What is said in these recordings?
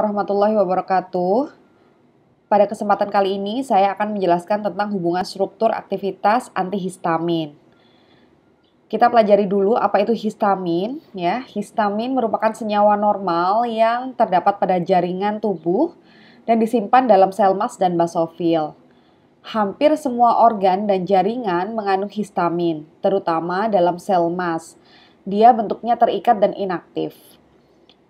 warahmatullahi wabarakatuh. Pada kesempatan kali ini saya akan menjelaskan tentang hubungan struktur aktivitas antihistamin. Kita pelajari dulu apa itu histamin ya. Histamin merupakan senyawa normal yang terdapat pada jaringan tubuh dan disimpan dalam sel mas dan basofil. Hampir semua organ dan jaringan mengandung histamin, terutama dalam sel mas. Dia bentuknya terikat dan inaktif.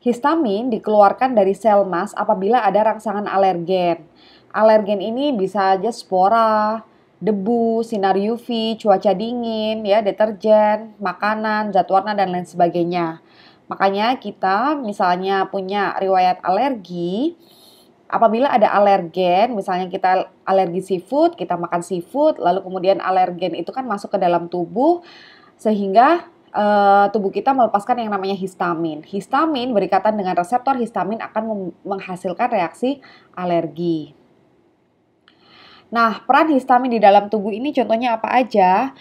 Histamin dikeluarkan dari sel mas apabila ada rangsangan alergen. Alergen ini bisa aja spora, debu, sinar UV, cuaca dingin, ya deterjen, makanan, zat warna dan lain sebagainya. Makanya kita misalnya punya riwayat alergi, apabila ada alergen, misalnya kita alergi seafood, kita makan seafood, lalu kemudian alergen itu kan masuk ke dalam tubuh sehingga uh, tubuh kita melepaskan yang namanya histamin. Histamin berikatan dengan reseptor histamin akan menghasilkan reaksi alergi. Nah, peran histamin di dalam tubuh ini contohnya apa aja?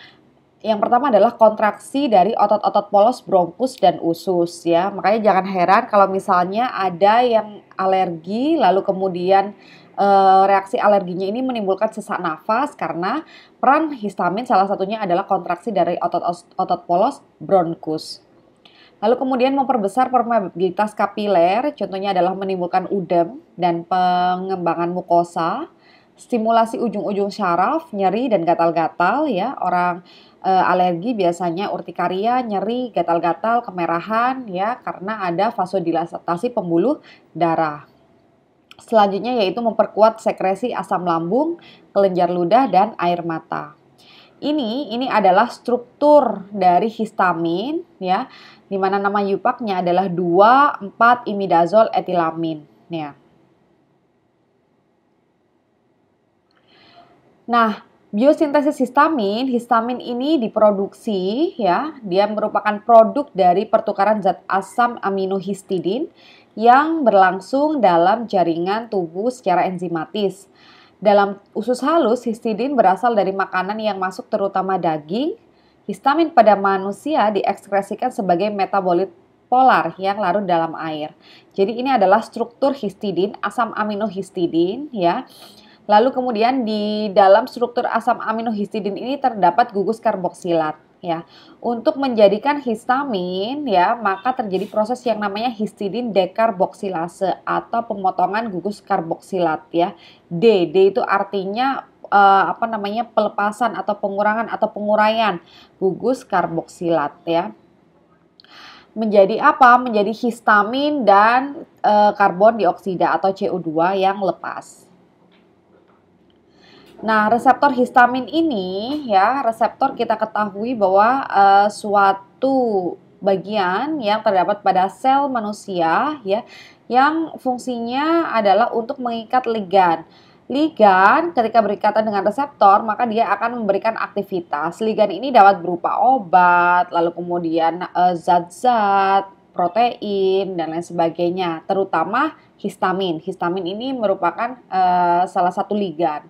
Yang pertama adalah kontraksi dari otot-otot polos bronkus dan usus ya. Makanya jangan heran kalau misalnya ada yang alergi lalu kemudian e, reaksi alerginya ini menimbulkan sesak nafas karena peran histamin salah satunya adalah kontraksi dari otot-otot polos bronkus. Lalu kemudian memperbesar permeabilitas kapiler, contohnya adalah menimbulkan udem dan pengembangan mukosa, stimulasi ujung-ujung syaraf, nyeri dan gatal-gatal ya. Orang e, alergi biasanya urtikaria, nyeri, gatal-gatal, kemerahan ya karena ada vasodilatasi pembuluh darah. Selanjutnya yaitu memperkuat sekresi asam lambung, kelenjar ludah, dan air mata. Ini ini adalah struktur dari histamin ya, di mana nama yupaknya adalah 2, 4 imidazol etilamin ya. Nah, Biosintesis histamin, histamin ini diproduksi ya, dia merupakan produk dari pertukaran zat asam aminohistidin yang berlangsung dalam jaringan tubuh secara enzimatis. Dalam usus halus, histidin berasal dari makanan yang masuk terutama daging. Histamin pada manusia diekskresikan sebagai metabolit polar yang larut dalam air. Jadi ini adalah struktur histidin, asam amino histidin ya. Lalu kemudian di dalam struktur asam amino histidin ini terdapat gugus karboksilat ya. Untuk menjadikan histamin ya, maka terjadi proses yang namanya histidin dekarboksilase atau pemotongan gugus karboksilat ya. D, D itu artinya uh, apa namanya? pelepasan atau pengurangan atau penguraian gugus karboksilat ya. Menjadi apa? Menjadi histamin dan uh, karbon dioksida atau CO2 yang lepas Nah, reseptor histamin ini ya, reseptor kita ketahui bahwa uh, suatu bagian yang terdapat pada sel manusia ya yang fungsinya adalah untuk mengikat ligan. Ligan ketika berikatan dengan reseptor maka dia akan memberikan aktivitas. Ligan ini dapat berupa obat, lalu kemudian zat eh, zat-zat, protein dan lain sebagainya, terutama histamin. Histamin ini merupakan uh, salah satu ligan.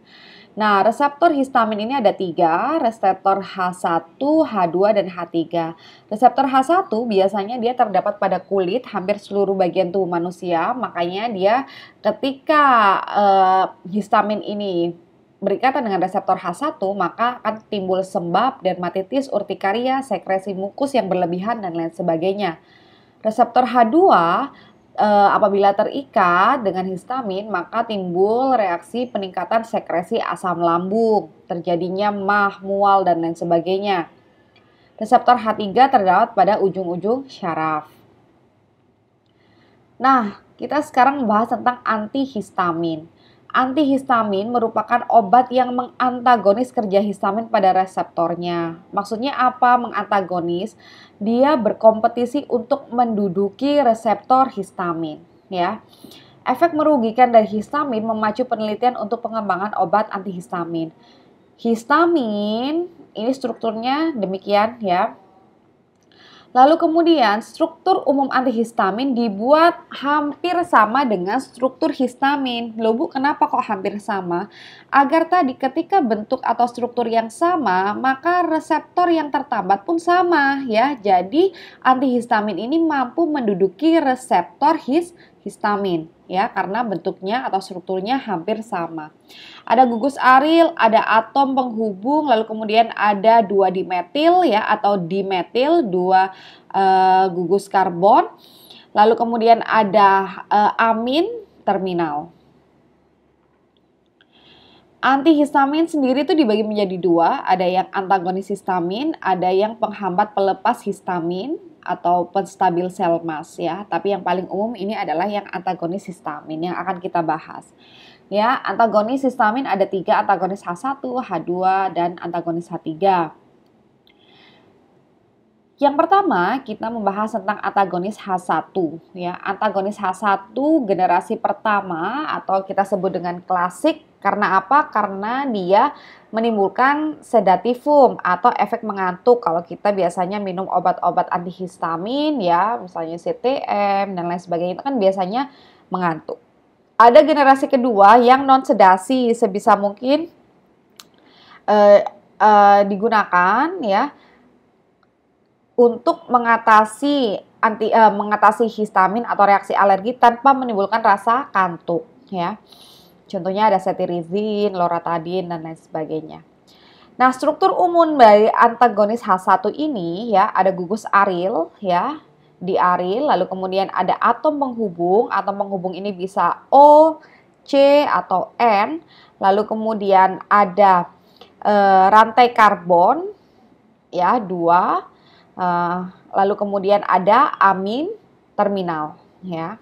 Nah, reseptor histamin ini ada tiga, reseptor H1, H2, dan H3. Reseptor H1 biasanya dia terdapat pada kulit hampir seluruh bagian tubuh manusia, makanya dia ketika uh, histamin ini berikatan dengan reseptor H1, maka akan timbul sembab, dermatitis, urtikaria, sekresi mukus yang berlebihan, dan lain sebagainya. Reseptor H2 uh, apabila terikat dengan histamin, maka timbul reaksi peningkatan sekresi asam lambung, terjadinya mah, mual, dan lain sebagainya. Reseptor H3 terdapat pada ujung-ujung syaraf. Nah, kita sekarang bahas tentang antihistamin. Antihistamin merupakan obat yang mengantagonis kerja histamin pada reseptornya. Maksudnya apa mengantagonis? Dia berkompetisi untuk menduduki reseptor histamin, ya. Efek merugikan dari histamin memacu penelitian untuk pengembangan obat antihistamin. Histamin ini strukturnya demikian ya Lalu kemudian struktur umum antihistamin dibuat hampir sama dengan struktur histamin. Loh Bu, kenapa kok hampir sama? Agar tadi ketika bentuk atau struktur yang sama, maka reseptor yang tertambat pun sama ya. Jadi antihistamin ini mampu menduduki reseptor histamin histamin ya karena bentuknya atau strukturnya hampir sama. Ada gugus aril, ada atom penghubung, lalu kemudian ada dua dimetil ya atau dimetil dua uh, gugus karbon, lalu kemudian ada uh, amin terminal. Antihistamin sendiri itu dibagi menjadi dua, ada yang antagonis histamin, ada yang penghambat pelepas histamin atau penstabil sel mas ya. Tapi yang paling umum ini adalah yang antagonis histamin yang akan kita bahas. Ya, antagonis histamin ada tiga, antagonis H1, H2, dan antagonis H3. Yang pertama, kita membahas tentang antagonis H1 ya. Antagonis H1 generasi pertama atau kita sebut dengan klasik karena apa? Karena dia menimbulkan sedatifum atau efek mengantuk kalau kita biasanya minum obat-obat antihistamin ya, misalnya CTM dan lain sebagainya itu kan biasanya mengantuk. Ada generasi kedua yang non sedasi sebisa mungkin uh, uh, digunakan ya untuk mengatasi anti uh, mengatasi histamin atau reaksi alergi tanpa menimbulkan rasa kantuk ya. Contohnya ada cetirizin, loratadin dan lain sebagainya. Nah, struktur umum dari antagonis H1 ini ya ada gugus aril ya di aril lalu kemudian ada atom penghubung. Atom penghubung ini bisa O, C atau N. Lalu kemudian ada e, rantai karbon ya dua Eh, lalu kemudian ada Amin Terminal ya.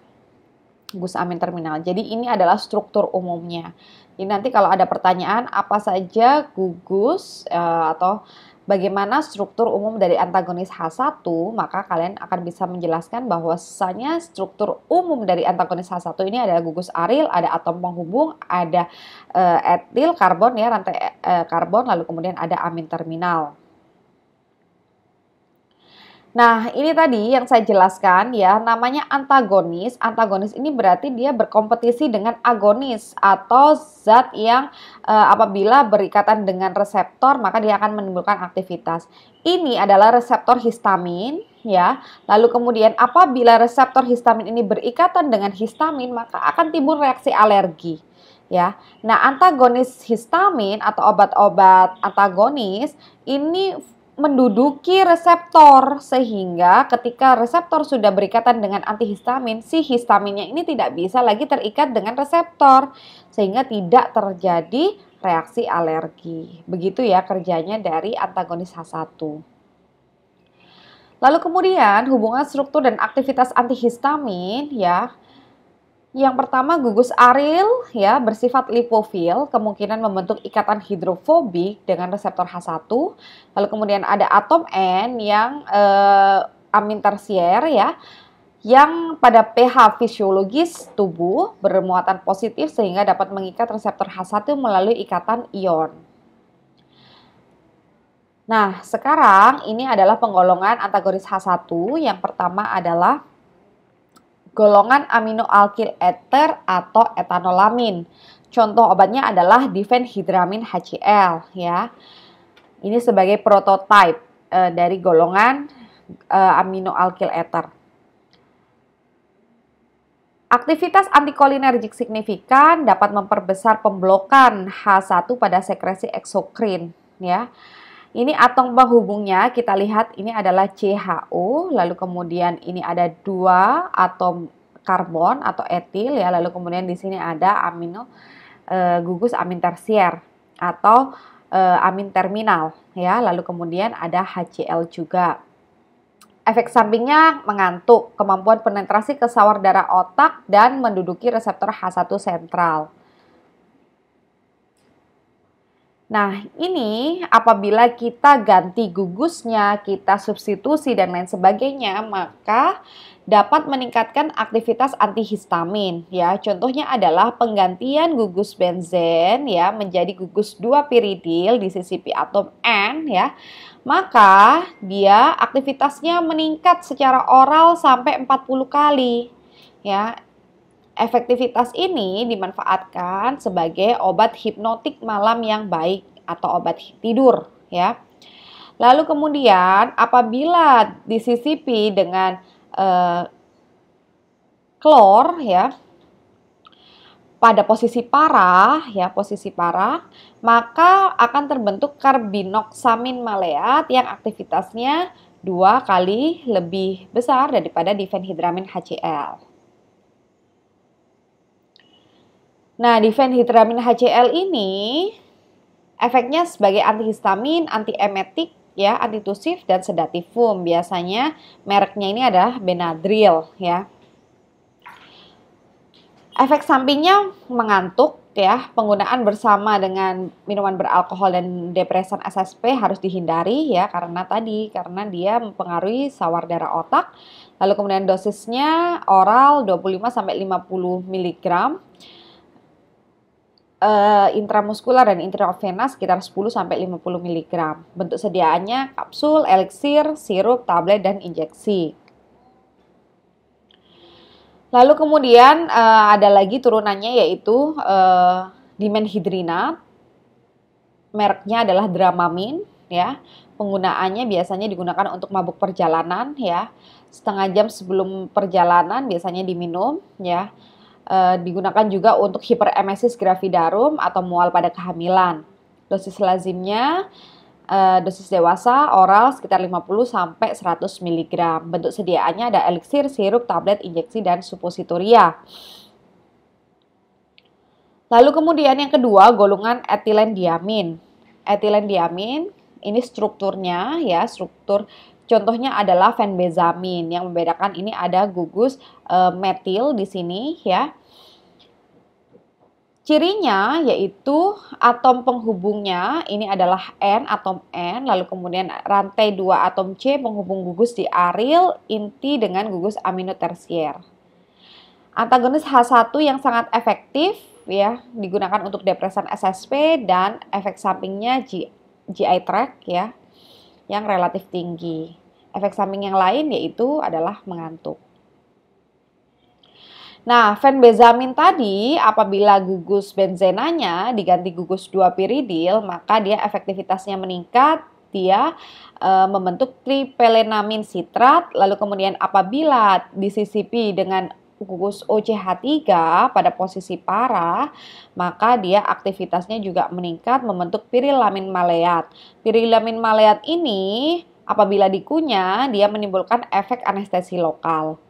Gus Amin Terminal. Jadi ini adalah struktur umumnya. Jadi nanti kalau ada pertanyaan apa saja gugus eh, atau bagaimana struktur umum dari antagonis H1, maka kalian akan bisa menjelaskan bahwa bahwasanya struktur umum dari antagonis H1 ini adalah gugus aril, ada atom penghubung, ada eh, etil karbon ya rantai karbon lalu kemudian ada amin terminal. Nah, ini tadi yang saya jelaskan ya, namanya antagonis. Antagonis ini berarti dia berkompetisi dengan agonis atau zat yang e, apabila berikatan dengan reseptor maka dia akan menimbulkan aktivitas. Ini adalah reseptor histamin ya. Lalu kemudian apabila reseptor histamin ini berikatan dengan histamin maka akan timbul reaksi alergi ya. Nah, antagonis histamin atau obat-obat antagonis ini menduduki reseptor sehingga ketika reseptor sudah berikatan dengan antihistamin, si histaminnya ini tidak bisa lagi terikat dengan reseptor sehingga tidak terjadi reaksi alergi. Begitu ya kerjanya dari antagonis H1. Lalu kemudian hubungan struktur dan aktivitas antihistamin ya yang pertama gugus aril ya bersifat lipofil, kemungkinan membentuk ikatan hidrofobik dengan reseptor H1. Lalu kemudian ada atom N yang eh, amin tersier ya yang pada pH fisiologis tubuh bermuatan positif sehingga dapat mengikat reseptor H1 melalui ikatan ion. Nah, sekarang ini adalah penggolongan antagonis H1. Yang pertama adalah golongan amino alkil eter atau etanolamin. Contoh obatnya adalah difenhidramin HCl ya. Ini sebagai prototipe e, dari golongan e, eh, amino alkil eter. Aktivitas antikolinergik signifikan dapat memperbesar pemblokan H1 pada sekresi eksokrin ya. Ini atom penghubungnya kita lihat ini adalah CHO, lalu kemudian ini ada dua atom karbon atau etil ya, lalu kemudian di sini ada amino e, gugus amin tersier atau e, amin terminal ya, lalu kemudian ada HCl juga. Efek sampingnya mengantuk, kemampuan penetrasi ke sawar darah otak dan menduduki reseptor H1 sentral. Nah, ini apabila kita ganti gugusnya, kita substitusi dan lain sebagainya, maka dapat meningkatkan aktivitas antihistamin ya. Contohnya adalah penggantian gugus benzen ya menjadi gugus 2 piridil di CCP atom N ya. Maka dia aktivitasnya meningkat secara oral sampai 40 kali ya Efektivitas ini dimanfaatkan sebagai obat hipnotik malam yang baik atau obat tidur ya. Lalu kemudian apabila disisipi dengan eh, klor ya pada posisi parah ya posisi parah maka akan terbentuk karbinoksamin maleat yang aktivitasnya dua kali lebih besar daripada difenhidramin HCl. Nah, difenhidramin HCl ini efeknya sebagai antihistamin, antiemetik, ya, antitusif dan sedatifum. Biasanya mereknya ini adalah Benadryl, ya. Efek sampingnya mengantuk, ya. Penggunaan bersama dengan minuman beralkohol dan depresan SSP harus dihindari, ya, karena tadi karena dia mempengaruhi sawar darah otak. Lalu kemudian dosisnya oral 25 sampai 50 miligram uh, intramuskular dan intravena sekitar 10 sampai 50 mg. Bentuk sediaannya kapsul, eliksir, sirup, tablet dan injeksi. Lalu kemudian uh, ada lagi turunannya yaitu uh, eh, dimenhidrina. Merknya adalah Dramamin ya. Penggunaannya biasanya digunakan untuk mabuk perjalanan ya. Setengah jam sebelum perjalanan biasanya diminum ya uh, digunakan juga untuk hiperemesis gravidarum atau mual pada kehamilan. Dosis lazimnya uh, dosis dewasa oral sekitar 50 sampai 100 mg. Bentuk sediaannya ada eliksir, sirup, tablet, injeksi dan supositoria. Lalu kemudian yang kedua golongan etilen diamin. Etilen diamin ini strukturnya ya, struktur Contohnya adalah fenbezamin yang membedakan ini ada gugus e, metil di sini ya. Cirinya yaitu atom penghubungnya ini adalah N, atom N, lalu kemudian rantai dua atom C penghubung gugus di aril inti dengan gugus amino tersier. Antagonis H1 yang sangat efektif ya digunakan untuk depresan SSP dan efek sampingnya GI GI track ya yang relatif tinggi. Efek samping yang lain yaitu adalah mengantuk. Nah, fenbezamin tadi apabila gugus benzenanya diganti gugus 2-piridil, maka dia efektivitasnya meningkat, dia e, membentuk tripelenamin sitrat, lalu kemudian apabila disisipi dengan gugus OCH3 pada posisi parah, maka dia aktivitasnya juga meningkat membentuk pirilamin maleat. Pirilamin maleat ini apabila dikunyah dia menimbulkan efek anestesi lokal.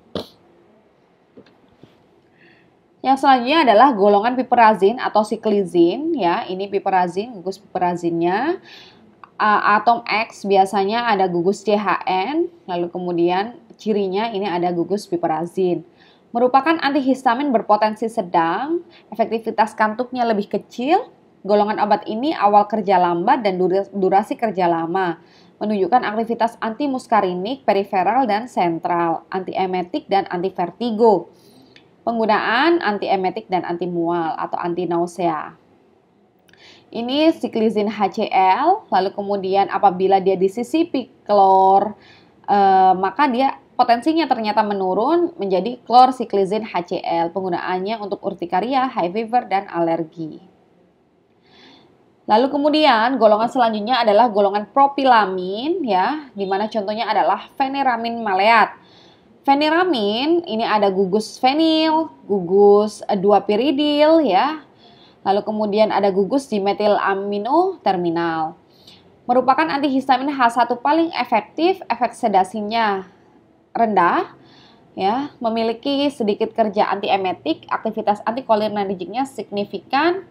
Yang selanjutnya adalah golongan piperazin atau siklizin ya. Ini piperazin, gugus piperazinnya. atom X biasanya ada gugus CHN, lalu kemudian cirinya ini ada gugus piperazin merupakan antihistamin berpotensi sedang, efektivitas kantuknya lebih kecil, golongan obat ini awal kerja lambat dan durasi kerja lama, menunjukkan aktivitas antimuskarinik, periferal, dan sentral, antiemetik, dan antivertigo. Penggunaan antiemetik dan antimual atau anti nausea. Ini siklizin HCl, lalu kemudian apabila dia disisipi klor, eh, maka dia potensinya ternyata menurun menjadi klorsiklizin HCl penggunaannya untuk urtikaria, high fever, dan alergi. Lalu kemudian golongan selanjutnya adalah golongan propilamin ya, dimana contohnya adalah feniramin maleat. Feniramin ini ada gugus fenil, gugus dua piridil ya. Lalu kemudian ada gugus dimetil amino terminal. Merupakan antihistamin H1 paling efektif efek sedasinya rendah, ya, memiliki sedikit kerja antiemetik, aktivitas anticholinergiknya signifikan,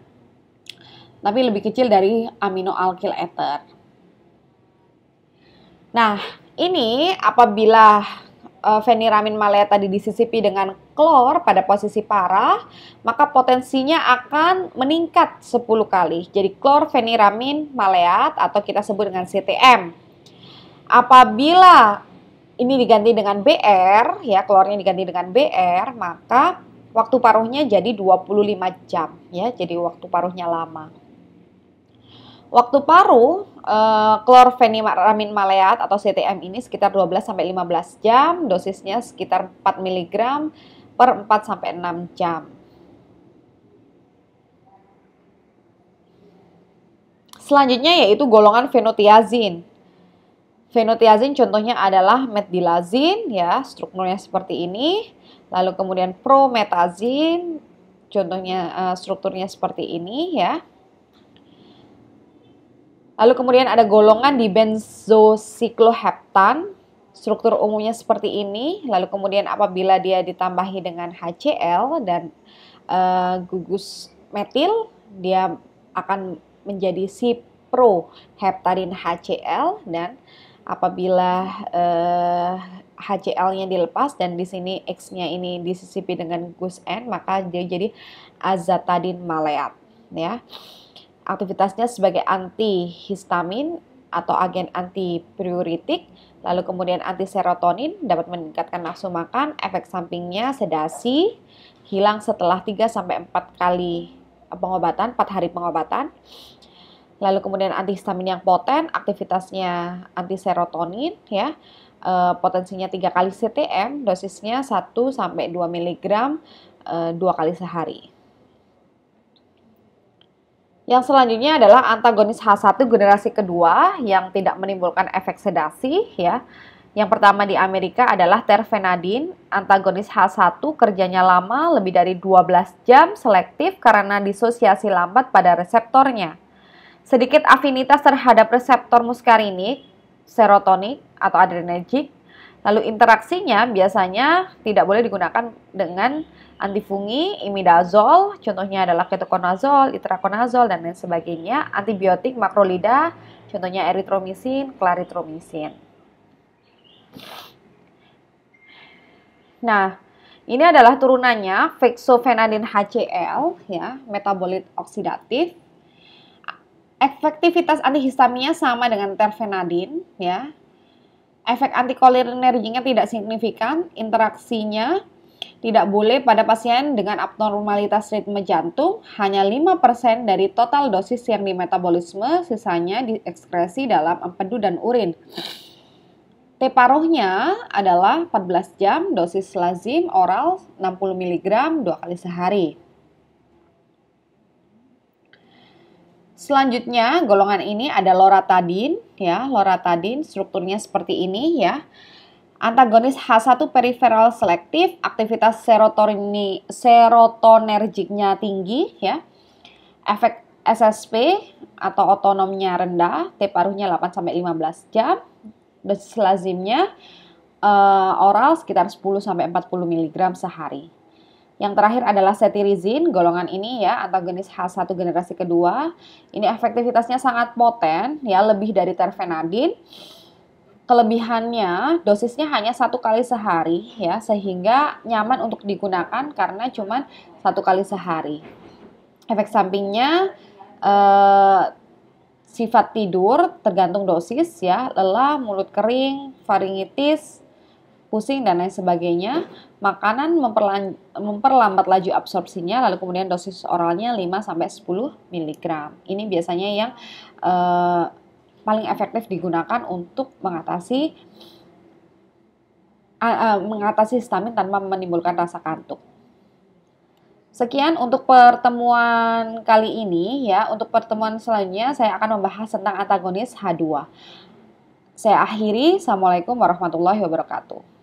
tapi lebih kecil dari amino alkyl ether. Nah, ini apabila uh, eh, veniramin malaya tadi disisipi dengan klor pada posisi parah, maka potensinya akan meningkat 10 kali. Jadi klor klorfeniramin maleat atau kita sebut dengan CTM. Apabila ini diganti dengan BR ya, klornya diganti dengan BR, maka waktu paruhnya jadi 25 jam ya, jadi waktu paruhnya lama. Waktu paruh eh, klorfeniramin maleat atau CTM ini sekitar 12 sampai 15 jam, dosisnya sekitar 4 mg per 4 sampai 6 jam. Selanjutnya yaitu golongan fenotiazin. Fenotiazin contohnya adalah metdilazin ya, strukturnya seperti ini. Lalu kemudian prometazin contohnya uh, strukturnya seperti ini ya. Lalu kemudian ada golongan di benzosikloheptan. Struktur umumnya seperti ini. Lalu kemudian apabila dia ditambahi dengan HCl dan uh, gugus metil, dia akan menjadi siproheptadin HCl dan apabila uh, eh, HCl-nya dilepas dan di sini X-nya ini disisipi dengan gus N maka dia jadi azatadin maleat ya. Aktivitasnya sebagai antihistamin atau agen antipriuritik, lalu kemudian anti serotonin dapat meningkatkan nafsu makan, efek sampingnya sedasi, hilang setelah 3 4 kali pengobatan, 4 hari pengobatan. Lalu kemudian antihistamin yang poten, aktivitasnya anti serotonin ya. E, potensinya 3 kali CTM, dosisnya 1 sampai 2 mg e, 2 kali sehari. Yang selanjutnya adalah antagonis H1 generasi kedua yang tidak menimbulkan efek sedasi ya. Yang pertama di Amerika adalah terfenadin, antagonis H1 kerjanya lama lebih dari 12 jam selektif karena disosiasi lambat pada reseptornya. Sedikit afinitas terhadap reseptor muskarinik, serotonik atau adrenergik. Lalu interaksinya biasanya tidak boleh digunakan dengan antifungi, imidazol, contohnya adalah ketoconazol, itraconazol dan lain sebagainya, antibiotik makrolida, contohnya eritromisin, klaritromisin. Nah, ini adalah turunannya fexofenadin HCl ya, metabolit oksidatif Efektivitas antihistaminnya sama dengan terfenadin, ya. Efek antikolinerginya tidak signifikan, interaksinya tidak boleh pada pasien dengan abnormalitas ritme jantung hanya 5% dari total dosis yang di metabolisme, sisanya diekskresi dalam empedu dan urin. T paruhnya adalah 14 jam dosis lazim oral 60 mg dua kali sehari. Selanjutnya, golongan ini ada loratadin, ya. Loratadin strukturnya seperti ini, ya. Antagonis H1 peripheral selektif, aktivitas serotonin serotonergiknya tinggi, ya. Efek SSP atau otonomnya rendah, T paruhnya 8 sampai 15 jam. Dosis lazimnya uh, eh, oral sekitar 10 sampai 40 mg sehari. Yang terakhir adalah setirizin, golongan ini ya antagonis H1 generasi kedua. Ini efektivitasnya sangat poten ya, lebih dari terfenadin. Kelebihannya dosisnya hanya satu kali sehari ya, sehingga nyaman untuk digunakan karena cuma satu kali sehari. Efek sampingnya eh, sifat tidur tergantung dosis ya, lelah, mulut kering, faringitis, pusing dan lain sebagainya, makanan memperlambat laju absorpsinya lalu kemudian dosis oralnya 5 10 mg. Ini biasanya yang eh, paling efektif digunakan untuk mengatasi uh, mengatasi histamin tanpa menimbulkan rasa kantuk. Sekian untuk pertemuan kali ini ya. Untuk pertemuan selanjutnya saya akan membahas tentang antagonis H2. Saya akhiri. Assalamualaikum warahmatullahi wabarakatuh.